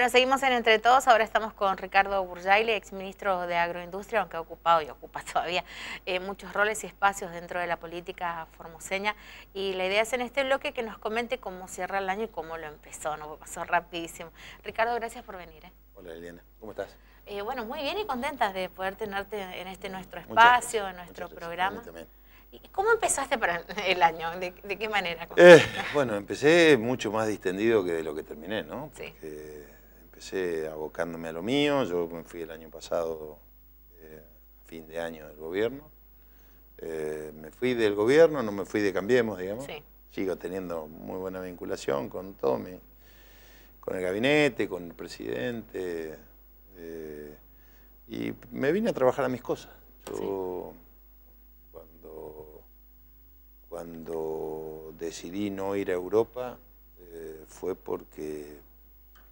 Bueno, seguimos en Entre Todos. Ahora estamos con Ricardo Burjaile, ministro de Agroindustria, aunque ha ocupado y ocupa todavía eh, muchos roles y espacios dentro de la política formoseña. Y la idea es en este bloque que nos comente cómo cierra el año y cómo lo empezó. No pasó rapidísimo. Ricardo, gracias por venir. ¿eh? Hola, Eliana, ¿Cómo estás? Eh, bueno, muy bien y contentas de poder tenerte en este nuestro espacio, en nuestro programa. ¿Cómo empezaste para el año? ¿De, qué manera? bueno, empecé mucho más distendido que de lo que terminé, ¿no? Sí empecé abocándome a lo mío. Yo me fui el año pasado, eh, fin de año del gobierno. Eh, me fui del gobierno, no me fui de Cambiemos, digamos. Sigo teniendo muy buena vinculación con todo con el gabinete, con el presidente. Eh, y me vine a trabajar a mis cosas. Yo, cuando, cuando decidí no ir a Europa, fue porque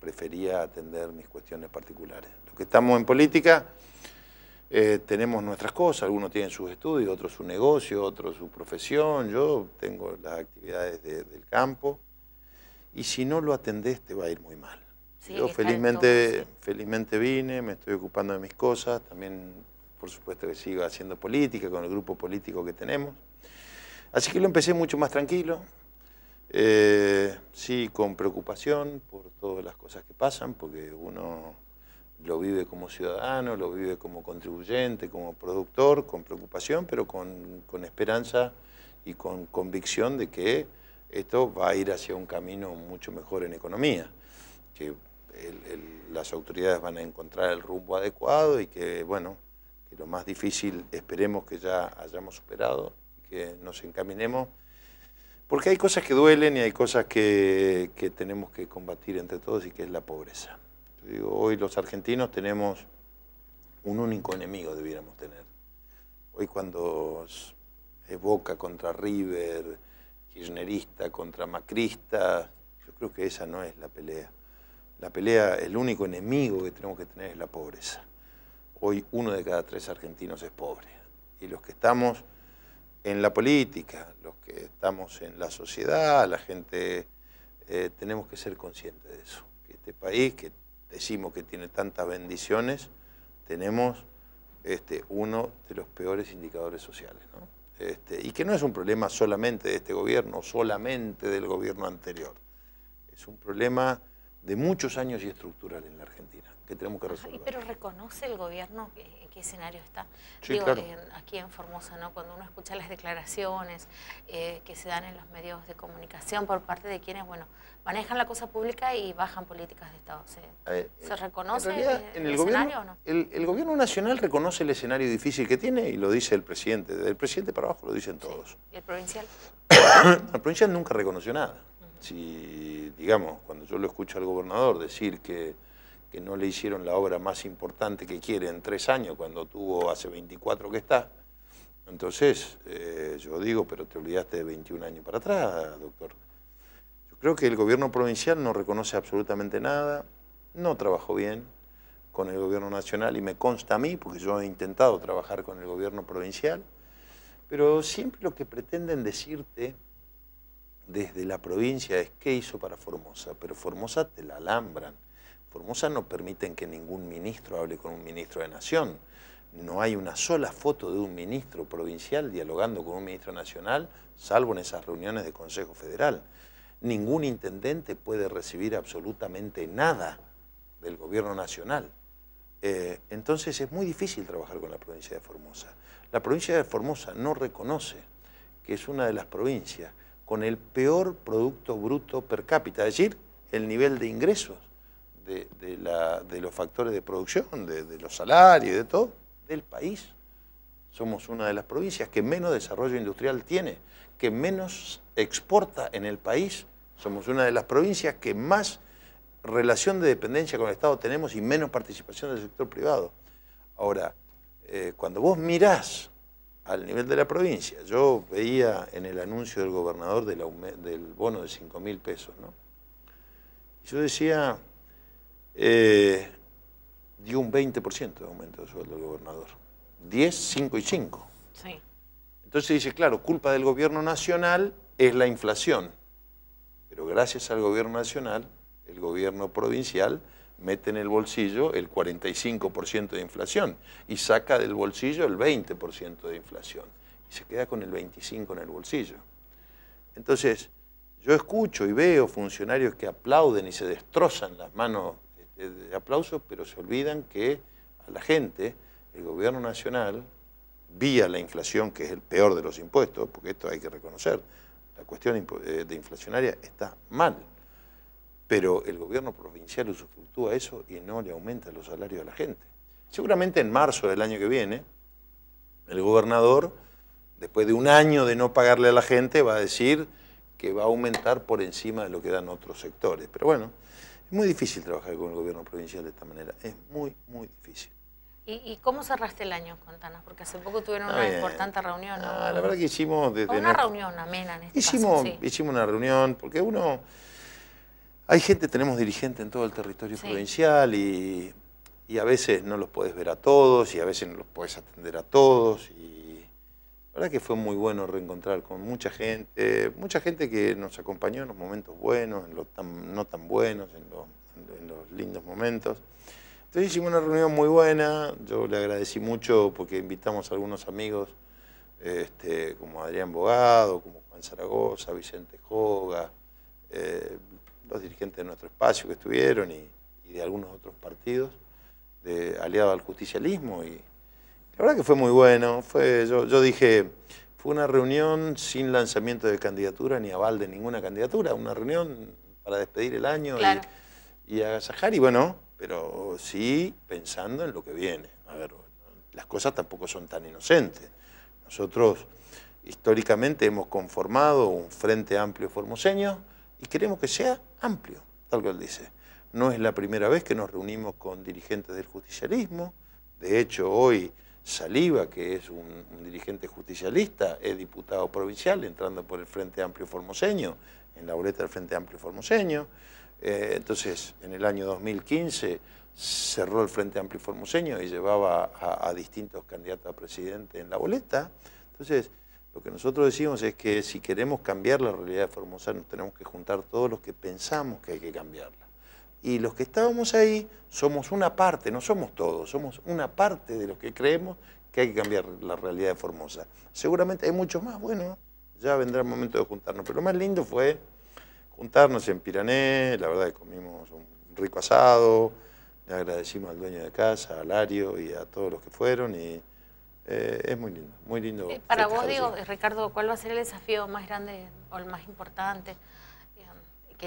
prefería atender mis cuestiones particulares. Lo que estamos en política eh, tenemos nuestras cosas, algunos tienen sus estudios, otros su negocio, otros su profesión, yo tengo las actividades del campo, y si no lo atendés te va a ir muy mal. yo felizmente, felizmente vine, me estoy ocupando de mis cosas, también por supuesto que sigo haciendo política con el grupo político que tenemos. Así que lo empecé mucho más tranquilo, eh, sí, con preocupación por todas las cosas que pasan, porque uno lo vive como ciudadano, lo vive como contribuyente, como productor, con preocupación, pero con, esperanza y con convicción de que esto va a ir hacia un camino mucho mejor en economía, que las autoridades van a encontrar el rumbo adecuado y que, bueno, que lo más difícil esperemos que ya hayamos superado, que nos encaminemos porque hay cosas que duelen y hay cosas que, tenemos que combatir entre todos y que es la pobreza. Yo digo, hoy los argentinos tenemos un único enemigo debiéramos tener. Hoy cuando es Boca contra River, Kirchnerista contra Macrista, yo creo que esa no es la pelea. La pelea, el único enemigo que tenemos que tener es la pobreza. Hoy uno de cada tres argentinos es pobre. Y los que estamos en la política, los que estamos en la sociedad, la gente, eh, tenemos que ser conscientes de eso. este país, que decimos que tiene tantas bendiciones, tenemos este, uno de los peores indicadores sociales. Este, y que no es un problema solamente de este gobierno, solamente del gobierno anterior. Es un problema de muchos años y estructural en la Argentina que tenemos que resolver. Pero reconoce el gobierno en qué escenario está. Digo, aquí en Formosa, ¿no? cuando uno escucha las declaraciones eh, que se dan en los medios de comunicación por parte de quienes bueno, manejan la cosa pública y bajan políticas de Estado. ¿Se, eh, eh, reconoce el, escenario o no? El, gobierno nacional reconoce el escenario difícil que tiene y lo dice el presidente. Desde el presidente para abajo lo dicen todos. ¿Y el provincial? el provincial nunca reconoció nada. Si, digamos, cuando yo lo escucho al gobernador decir que que no le hicieron la obra más importante que quiere en tres años, cuando tuvo hace 24 que está. Entonces, eh, yo digo, pero te olvidaste de 21 años para atrás, doctor. Yo creo que el gobierno provincial no reconoce absolutamente nada, no trabajó bien con el gobierno nacional y me consta a mí, porque yo he intentado trabajar con el gobierno provincial, pero siempre lo que pretenden decirte desde la provincia es qué hizo para Formosa, pero Formosa te la alambran Formosa no permiten que ningún ministro hable con un ministro de Nación. No hay una sola foto de un ministro provincial dialogando con un ministro nacional, salvo en esas reuniones de Consejo Federal. Ningún intendente puede recibir absolutamente nada del gobierno nacional. Eh, entonces es muy difícil trabajar con la provincia de Formosa. La provincia de Formosa no reconoce que es una de las provincias con el peor Producto Bruto per cápita, es decir, el nivel de ingresos de, los factores de producción, de, los salarios, de todo, del país. Somos una de las provincias que menos desarrollo industrial tiene, que menos exporta en el país. Somos una de las provincias que más relación de dependencia con el Estado tenemos y menos participación del sector privado. Ahora, eh, cuando vos mirás al nivel de la provincia, yo veía en el anuncio del gobernador del, bono de 5 mil pesos, ¿no? Yo decía, eh, dio un 20% de aumento de sueldo al gobernador. 10, 5 y 5. Sí. Entonces dice, claro, culpa del gobierno nacional es la inflación. Pero gracias al gobierno nacional, el gobierno provincial mete en el bolsillo el 45% de inflación y saca del bolsillo el 20% de inflación. Y se queda con el 25% en el bolsillo. Entonces, yo escucho y veo funcionarios que aplauden y se destrozan las manos eh, de aplausos, pero se olvidan que a la gente, el gobierno nacional, vía la inflación, que es el peor de los impuestos, porque esto hay que reconocer, la cuestión eh, de inflacionaria está mal, pero el gobierno provincial usufructúa eso y no le aumenta los salarios a la gente. Seguramente en marzo del año que viene, el gobernador, después de un año de no pagarle a la gente, va a decir que va a aumentar por encima de lo que dan otros sectores. Pero bueno, es muy difícil trabajar con el gobierno provincial de esta manera, es muy, muy difícil. ¿Y, cómo cerraste el año, Contanas? Porque hace poco tuvieron una importante reunión. Ah, la verdad que hicimos... Desde una reunión amena en este hicimos, hicimos una reunión, porque uno... Hay gente, tenemos dirigente en todo el territorio provincial y, a veces no los puedes ver a todos y a veces no los puedes atender a todos la verdad que fue muy bueno reencontrar con mucha gente, mucha gente que nos acompañó en los momentos buenos, en los tan, no tan buenos, en los, lindos momentos. Entonces hicimos una reunión muy buena, yo le agradecí mucho porque invitamos a algunos amigos, este, como Adrián Bogado, como Juan Zaragoza, Vicente Joga, eh, los dirigentes de nuestro espacio que estuvieron y, de algunos otros partidos, de, aliados al justicialismo y la verdad que fue muy bueno. Fue, yo, dije, fue una reunión sin lanzamiento de candidatura ni aval de ninguna candidatura, una reunión para despedir el año y, agasajar, y bueno, pero sí pensando en lo que viene. A ver, las cosas tampoco son tan inocentes. Nosotros históricamente hemos conformado un frente amplio formoseño y queremos que sea amplio, tal cual dice. No es la primera vez que nos reunimos con dirigentes del justicialismo, de hecho hoy Saliva, que es un, dirigente justicialista, es diputado provincial entrando por el Frente Amplio Formoseño, en la boleta del Frente Amplio Formoseño. Eh, entonces, en el año 2015 cerró el Frente Amplio Formoseño y llevaba a, a distintos candidatos a presidente en la boleta. Entonces, lo que nosotros decimos es que si queremos cambiar la realidad de Formosa, nos tenemos que juntar todos los que pensamos que hay que cambiarla y los que estábamos ahí somos una parte, no somos todos, somos una parte de los que creemos que hay que cambiar la realidad de Formosa. Seguramente hay muchos más, bueno, ya vendrá el momento de juntarnos, pero lo más lindo fue juntarnos en Pirané, la verdad que comimos un rico asado, le agradecimos al dueño de casa, a Lario y a todos los que fueron y eh, es muy lindo, muy lindo. para vos, digo, Ricardo, ¿cuál va a ser el desafío más grande o el más importante?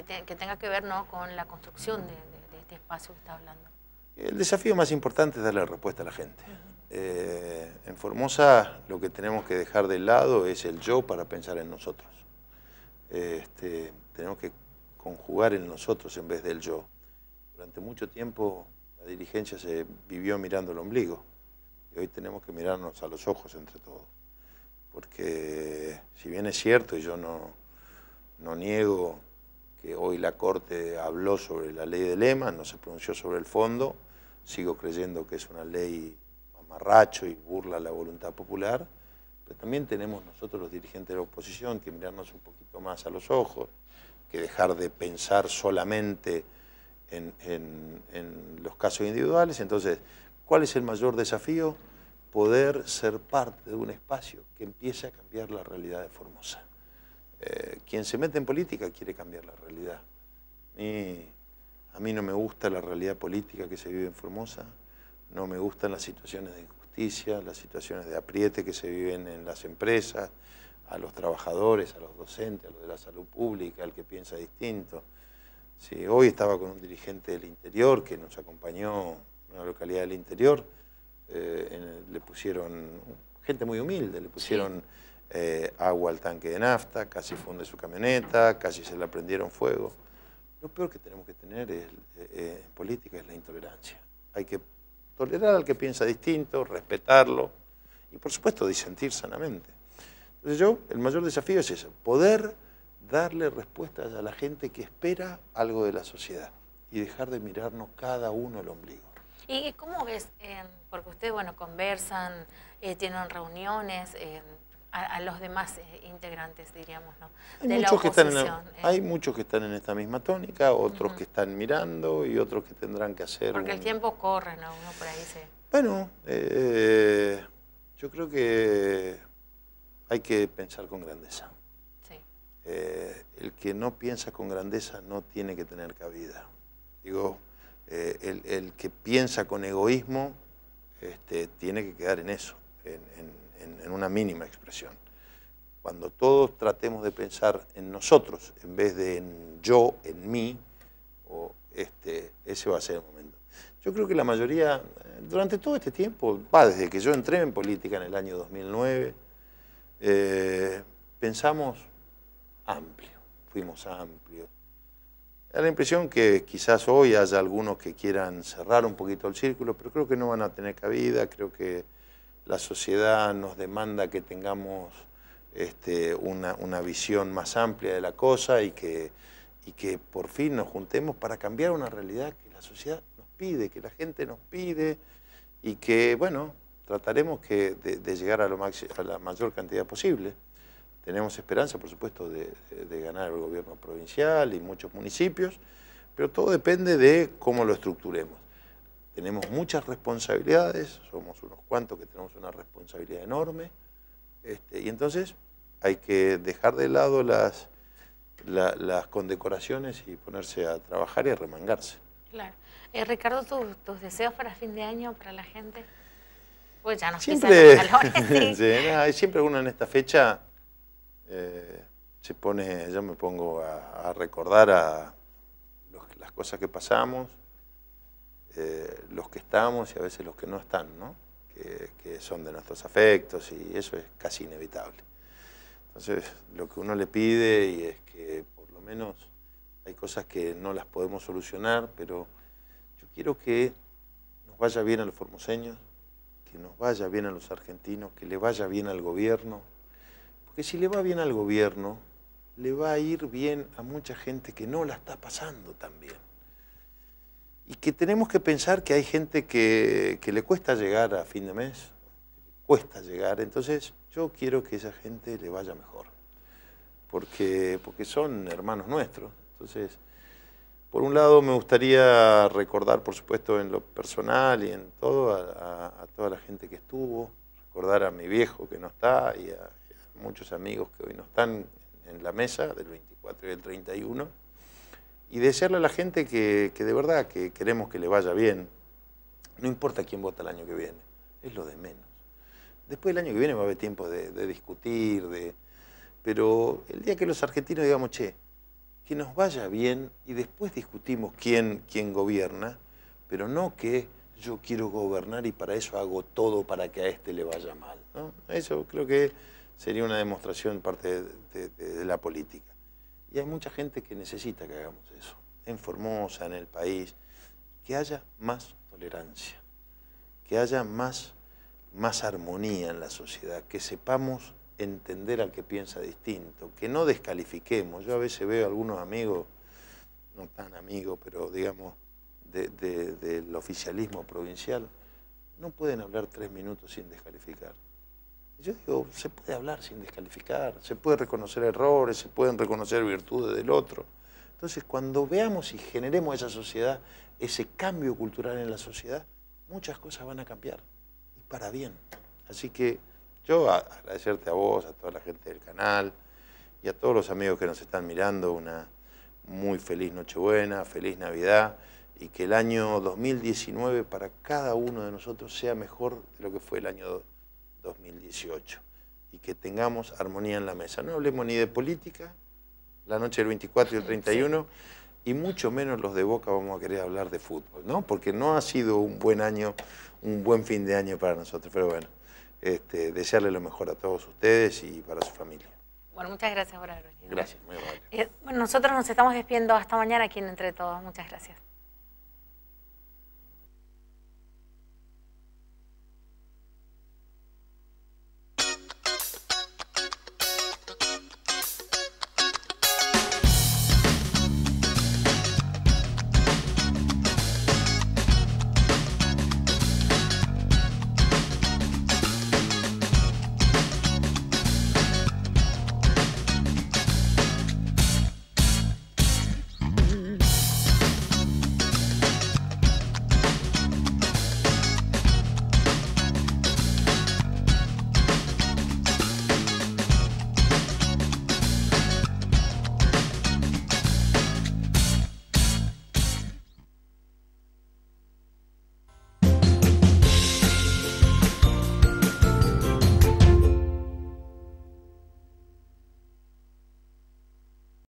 que, tenga que ver ¿no? con la construcción de, este espacio que está hablando. El desafío más importante es darle respuesta a la gente. Eh, en Formosa lo que tenemos que dejar de lado es el yo para pensar en nosotros. Este, tenemos que conjugar en nosotros en vez del yo. Durante mucho tiempo la dirigencia se vivió mirando el ombligo y hoy tenemos que mirarnos a los ojos entre todos. Porque si bien es cierto, y yo no, no niego que hoy la Corte habló sobre la ley de Lema, no se pronunció sobre el fondo, sigo creyendo que es una ley amarracho y burla la voluntad popular, pero también tenemos nosotros los dirigentes de la oposición que mirarnos un poquito más a los ojos, que dejar de pensar solamente en, los casos individuales. Entonces, ¿cuál es el mayor desafío? Poder ser parte de un espacio que empiece a cambiar la realidad de Formosa. Eh, quien se mete en política quiere cambiar la realidad. a mí no me gusta la realidad política que se vive en Formosa, no me gustan las situaciones de injusticia, las situaciones de apriete que se viven en las empresas, a los trabajadores, a los docentes, a los de la salud pública, al que piensa distinto. hoy estaba con un dirigente del interior que nos acompañó una localidad del interior, eh, le pusieron gente muy humilde, le pusieron... Eh, agua al tanque de nafta, casi funde su camioneta, casi se le prendieron fuego. Lo peor que tenemos que tener eh, en política es la intolerancia. Hay que tolerar al que piensa distinto, respetarlo y por supuesto disentir sanamente. Entonces yo, el mayor desafío es eso, poder darle respuestas a la gente que espera algo de la sociedad y dejar de mirarnos cada uno el ombligo. ¿Y cómo ves, eh, porque ustedes, bueno, conversan, tienen reuniones, a, los demás eh, integrantes, diríamos, ¿no? Hay, muchos que están en eh. hay muchos que están en esta misma tónica, otros que están mirando y otros que tendrán que hacer... Porque el tiempo corre, ¿no? Uno por ahí se... Bueno, eh, yo creo que hay que pensar con grandeza. Sí. el que no piensa con grandeza no tiene que tener cabida. Digo, el, el, que piensa con egoísmo este, tiene que quedar en eso, en en, una mínima expresión. Cuando todos tratemos de pensar en nosotros en vez de en yo, en mí, o este, ese va a ser el momento. Yo creo que la mayoría, eh, durante todo este tiempo, va desde que yo entré en política en el año 2009, eh, pensamos amplio, fuimos amplios. Da la impresión que quizás hoy haya algunos que quieran cerrar un poquito el círculo, pero creo que no van a tener cabida, creo que la sociedad nos demanda que tengamos este, una, visión más amplia de la cosa y que, y que por fin nos juntemos para cambiar una realidad que la sociedad nos pide, que la gente nos pide y que, bueno, trataremos de, llegar a, la mayor cantidad posible. Tenemos esperanza, por supuesto, de ganar el gobierno provincial y muchos municipios, pero todo depende de cómo lo estructuremos tenemos muchas responsabilidades, somos unos cuantos que tenemos una responsabilidad enorme, este, y entonces hay que dejar de lado las, las condecoraciones y ponerse a trabajar y a remangarse. Claro. Eh, Ricardo, ¿tus, deseos para fin de año, para la gente? Pues ya nos siempre, siempre uno en esta fecha eh, se pone, yo me pongo a, recordar a las cosas que pasamos, eh, los que estamos y a veces los que no están, ¿no? Que, que, son de nuestros afectos y eso es casi inevitable. Entonces, lo que uno le pide y es que por lo menos hay cosas que no las podemos solucionar, pero yo quiero que nos vaya bien a los formoseños, que nos vaya bien a los argentinos, que le vaya bien al gobierno, porque si le va bien al gobierno, le va a ir bien a mucha gente que no la está pasando tan bien y que tenemos que pensar que hay gente que, le cuesta llegar a fin de mes, cuesta llegar, entonces yo quiero que esa gente le vaya mejor, porque, porque son hermanos nuestros. Entonces, por un lado me gustaría recordar, por supuesto, en lo personal y en todo, a, toda la gente que estuvo, recordar a mi viejo que no está y a, y a muchos amigos que hoy no están en la mesa del 24 y del 31 y desearle a la gente que, de verdad que queremos que le vaya bien. No importa quién vota el año que viene, es lo de menos. Después del año que viene va a haber tiempo de, discutir, de... pero el día que los argentinos digamos, che, que nos vaya bien y después discutimos quién, quién gobierna, pero no que yo quiero gobernar y para eso hago todo para que a este le vaya mal. Eso creo que sería una demostración parte de, de la política. Y hay mucha gente que necesita que hagamos eso, en Formosa, en el país, que haya más tolerancia, que haya más, más armonía en la sociedad, que sepamos entender al que piensa distinto, que no descalifiquemos. Yo a veces veo a algunos amigos, no tan amigos, pero digamos, del oficialismo provincial, no pueden hablar tres minutos sin descalificar. Yo digo, se puede hablar sin descalificar, se puede reconocer errores, se pueden reconocer virtudes del otro. Entonces, cuando veamos y generemos esa sociedad, ese cambio cultural en la sociedad, muchas cosas van a cambiar y para bien. Así que yo agradecerte a vos, a toda la gente del canal y a todos los amigos que nos están mirando una muy feliz Nochebuena, feliz Navidad y que el año 2019 para cada uno de nosotros sea mejor de lo que fue el año 2018 y que tengamos armonía en la mesa. No hablemos ni de política, la noche del 24 y el 31, y mucho menos los de Boca vamos a querer hablar de fútbol, ¿no? Porque no ha sido un buen año, un buen fin de año para nosotros, pero bueno, este, desearle lo mejor a todos ustedes y para su familia. Bueno, muchas gracias por haber venido. Gracias, muy eh, bueno, nosotros nos estamos despidiendo hasta mañana aquí en Entre Todos. Muchas gracias.